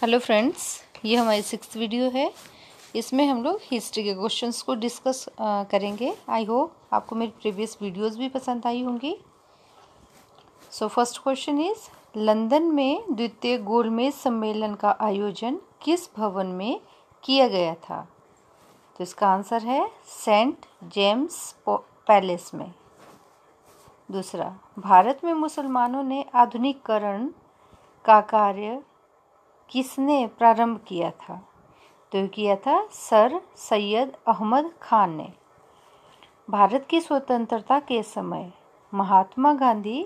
hello friends ये हमारी six video है इसमें हम लोग हिस्ट्री के क्वेश्चंस को डिस्कस करेंगे आई होप आपको मेरी प्रीवियस वीडियोस भी पसंद आई होंगी so first question is London में द्वितीय गोलमेज सम्मेलन का आयोजन किस भवन में किया गया था तो इसका आंसर है सेंट जेम्स पैलेस में दूसरा भारत में मुसलमानों ने आधुनिकरण का कार्य किसने प्रारंभ किया था तो किया था सर सैयद अहमद खान ने भारत की स्वतंत्रता के समय महात्मा गांधी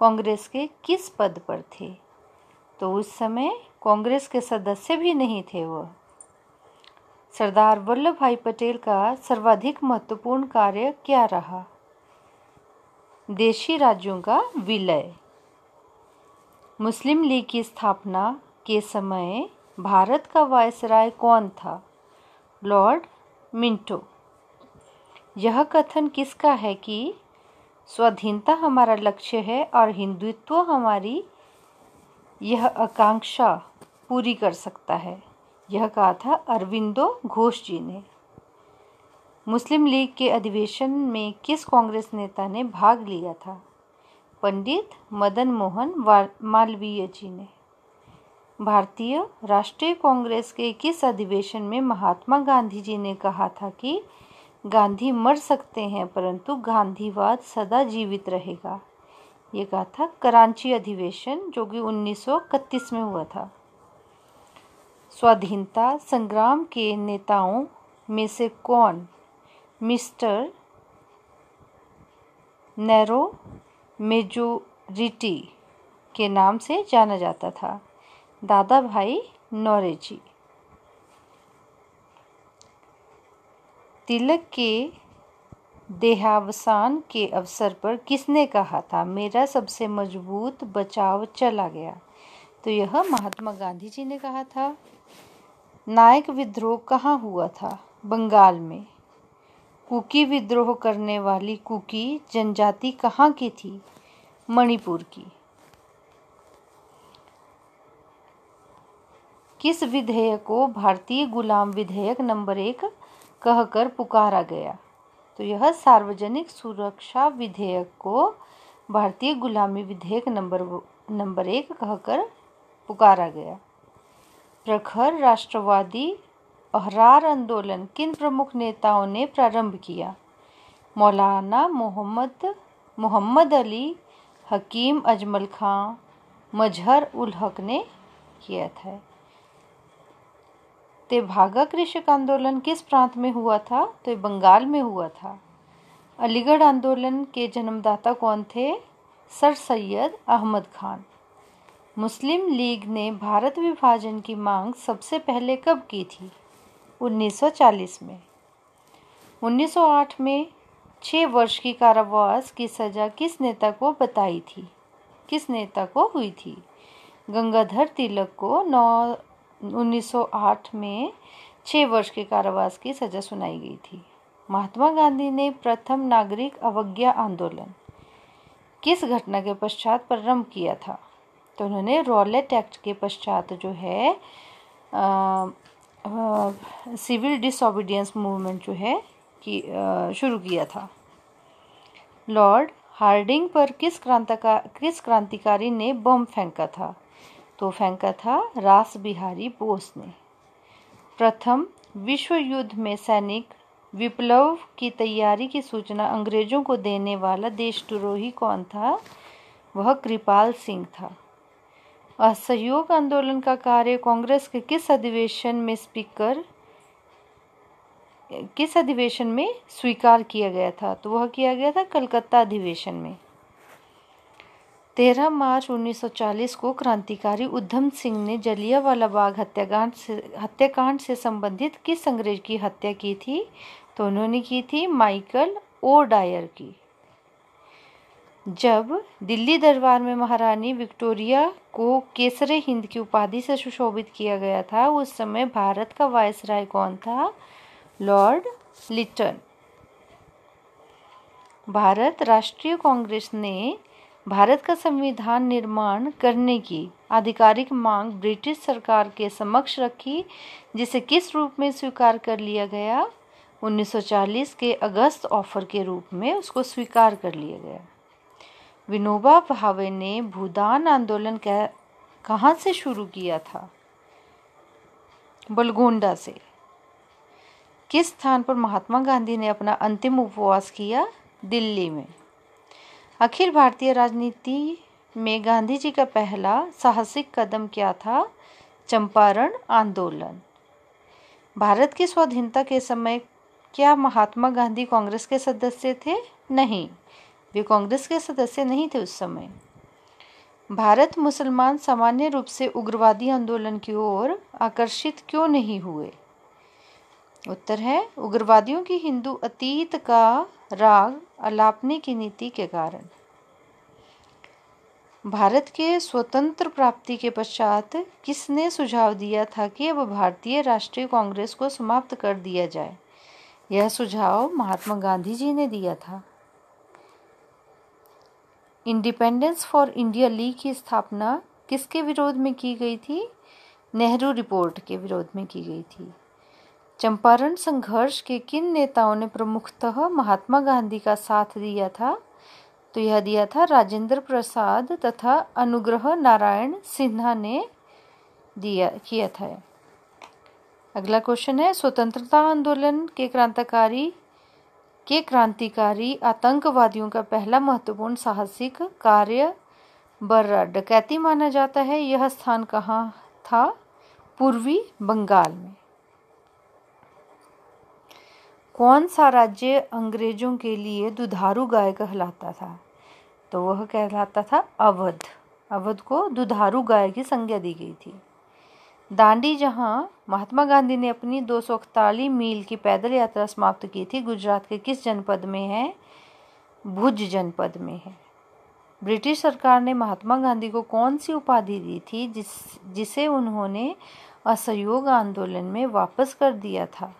कांग्रेस के किस पद पर थे तो उस समय कांग्रेस के सदस्य भी नहीं थे वह सरदार वल्लभ भाई पटेल का सर्वाधिक महत्वपूर्ण कार्य क्या रहा देशी राज्यों का विलय मुस्लिम लीग की स्थापना के समय भारत का वायसराय कौन था लॉर्ड मिंटो यह कथन किसका है कि स्वाधीनता हमारा लक्ष्य है और हिंदुत्व हमारी यह आकांक्षा पूरी कर सकता है यह कहा था अरविंदो घोष जी ने मुस्लिम लीग के अधिवेशन में किस कांग्रेस नेता ने भाग लिया था पंडित मदन मोहन मालवीय जी ने भारतीय राष्ट्रीय कांग्रेस के किस अधिवेशन में महात्मा गांधी जी ने कहा था कि गांधी मर सकते हैं परंतु गांधीवाद सदा जीवित रहेगा ये कहा था करांची अधिवेशन जो कि 1931 में हुआ था स्वाधीनता संग्राम के नेताओं में से कौन मिस्टर नैरो मेजोरिटी के नाम से जाना जाता था दादा भाई जी तिलक के देहावसान के अवसर पर किसने कहा था मेरा सबसे मजबूत बचाव चला गया तो यह महात्मा गांधी जी ने कहा था नायक विद्रोह कहाँ हुआ था बंगाल में कुकी विद्रोह करने वाली कुकी जनजाति कहाँ की थी मणिपुर की किस विधेयक को भारतीय गुलाम विधेयक नंबर एक कहकर पुकारा गया तो यह सार्वजनिक सुरक्षा विधेयक को भारतीय गुलामी विधेयक नंबर नंबर एक कहकर पुकारा गया प्रखर राष्ट्रवादी अहरार आंदोलन किन प्रमुख नेताओं ने प्रारंभ किया मौलाना मोहम्मद मोहम्मद अली हकीम अजमल खां मजहर उल हक ने किया था भागा कृषक आंदोलन किस प्रांत में हुआ था तो बंगाल में हुआ था अलीगढ़ आंदोलन के जन्मदाता कौन थे सर सैयद अहमद खान मुस्लिम लीग ने भारत विभाजन की मांग सबसे पहले कब की थी 1940 में 1908 में छः वर्ष की कारावास की सज़ा किस नेता को बताई थी किस नेता को हुई थी गंगाधर तिलक को नौ 1908 में छः वर्ष के कारावास की सजा सुनाई गई थी महात्मा गांधी ने प्रथम नागरिक अवज्ञा आंदोलन किस घटना के पश्चात प्रारंभ किया था तो उन्होंने रॉलेट एक्ट के पश्चात जो है सिविल डिसऑबिडियंस मूवमेंट जो है कि शुरू किया था लॉर्ड हार्डिंग पर किस किस क्रांतिकारी ने बम फेंका था तो फेंका था रास बिहारी बोस ने प्रथम विश्व युद्ध में सैनिक विप्लव की तैयारी की सूचना अंग्रेजों को देने वाला देशद्रोही कौन था वह कृपाल सिंह था असहयोग आंदोलन का कार्य कांग्रेस के किस अधिवेशन में स्पीकर किस अधिवेशन में स्वीकार किया गया था तो वह किया गया था कलकत्ता अधिवेशन में तेरह मार्च 1940 को क्रांतिकारी उधम सिंह ने जलियावाला बाग हत्याकांड से हत्याकांड से संबंधित किस अंग्रेज की हत्या की थी तो उन्होंने की थी माइकल ओ डायर की जब दिल्ली दरबार में महारानी विक्टोरिया को केसरे हिंद की उपाधि से सुशोभित किया गया था उस समय भारत का वायस राय कौन था लॉर्ड लिटन भारत राष्ट्रीय कांग्रेस ने भारत का संविधान निर्माण करने की आधिकारिक मांग ब्रिटिश सरकार के समक्ष रखी जिसे किस रूप में स्वीकार कर लिया गया 1940 के अगस्त ऑफर के रूप में उसको स्वीकार कर लिया गया विनोबा भावे ने भूदान आंदोलन कह कहाँ से शुरू किया था बलगोंडा से किस स्थान पर महात्मा गांधी ने अपना अंतिम उपवास किया दिल्ली में अखिल भारतीय राजनीति में गांधी जी का पहला साहसिक कदम क्या था चंपारण आंदोलन भारत की स्वाधीनता के समय क्या महात्मा गांधी कांग्रेस के सदस्य थे नहीं वे कांग्रेस के सदस्य नहीं थे उस समय भारत मुसलमान सामान्य रूप से उग्रवादी आंदोलन की ओर आकर्षित क्यों नहीं हुए उत्तर है उग्रवादियों की हिंदू अतीत का राग अलापने की नीति के कारण भारत के स्वतंत्र प्राप्ति के पश्चात किसने सुझाव दिया था कि अब भारतीय राष्ट्रीय कांग्रेस को समाप्त कर दिया जाए यह सुझाव महात्मा गांधी जी ने दिया था इंडिपेंडेंस फॉर इंडिया लीग की स्थापना किसके विरोध में की गई थी नेहरू रिपोर्ट के विरोध में की गई थी चंपारण संघर्ष के किन नेताओं ने प्रमुखतः महात्मा गांधी का साथ दिया था तो यह दिया था राजेंद्र प्रसाद तथा अनुग्रह नारायण सिन्हा ने दिया किया था अगला क्वेश्चन है स्वतंत्रता आंदोलन के क्रांतिकारी के क्रांतिकारी आतंकवादियों का पहला महत्वपूर्ण साहसिक कार्य बर्रा डकैती माना जाता है यह स्थान कहाँ था पूर्वी बंगाल में कौन सा राज्य अंग्रेजों के लिए दुधारू गाय कहलाता था तो वह कहलाता था अवध अवध को दुधारू गाय की संज्ञा दी गई थी दांडी जहां महात्मा गांधी ने अपनी दो मील की पैदल यात्रा समाप्त की थी गुजरात के किस जनपद में है भुज जनपद में है ब्रिटिश सरकार ने महात्मा गांधी को कौन सी उपाधि दी थी जिस जिसे उन्होंने असहयोग आंदोलन में वापस कर दिया था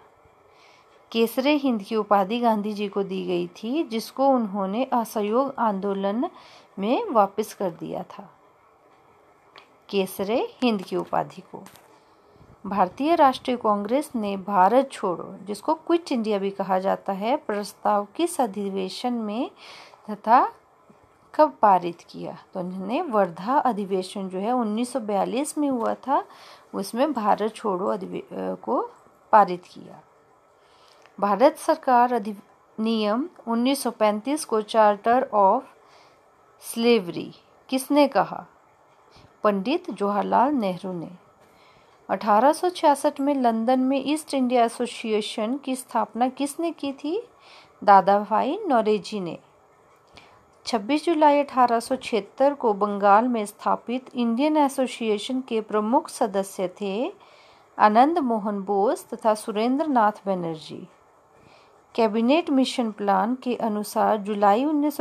केसरे हिंद की उपाधि गांधी जी को दी गई थी जिसको उन्होंने असहयोग आंदोलन में वापस कर दिया था केसरे हिंद की उपाधि को भारतीय राष्ट्रीय कांग्रेस ने भारत छोड़ो जिसको क्विट इंडिया भी कहा जाता है प्रस्ताव किस अधिवेशन में तथा कब पारित किया तो उन्होंने वर्धा अधिवेशन जो है 1942 में हुआ था उसमें भारत छोड़ो को पारित किया भारत सरकार अधिनियम 1935 को चार्टर ऑफ स्लेवरी किसने कहा पंडित जवाहरलाल नेहरू ने 1866 में लंदन में ईस्ट इंडिया एसोसिएशन की स्थापना किसने की थी दादा भाई नौरेजी ने 26 जुलाई अठारह को बंगाल में स्थापित इंडियन एसोसिएशन के प्रमुख सदस्य थे आनंद मोहन बोस तथा Surendra Nath Banerjee cabinet mission plan के अनुसार जुलाई उन्नीस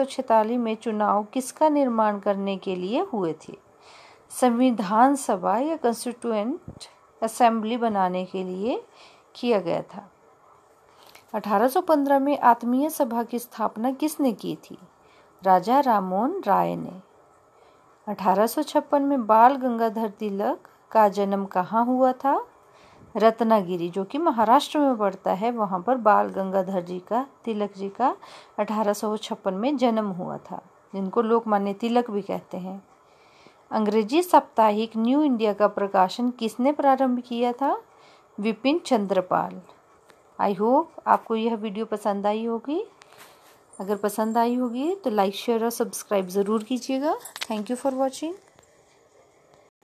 में चुनाव किसका निर्माण करने के लिए हुए थे संविधान सभा या कंस्टिट्यूएंट असेंबली बनाने के लिए किया गया था 1815 में आत्मीय सभा की स्थापना किसने की थी राजा रामोन राय ने 1856 में बाल गंगाधर तिलक का जन्म कहाँ हुआ था रत्नागिरी जो कि महाराष्ट्र में पड़ता है वहाँ पर बाल गंगाधर जी का तिलक जी का अठारह में जन्म हुआ था जिनको लोकमान्य तिलक भी कहते हैं अंग्रेजी साप्ताहिक न्यू इंडिया का प्रकाशन किसने प्रारंभ किया था विपिन चंद्रपाल आई होप आपको यह वीडियो पसंद आई होगी अगर पसंद आई होगी तो लाइक शेयर और सब्सक्राइब ज़रूर कीजिएगा थैंक यू फॉर वॉचिंग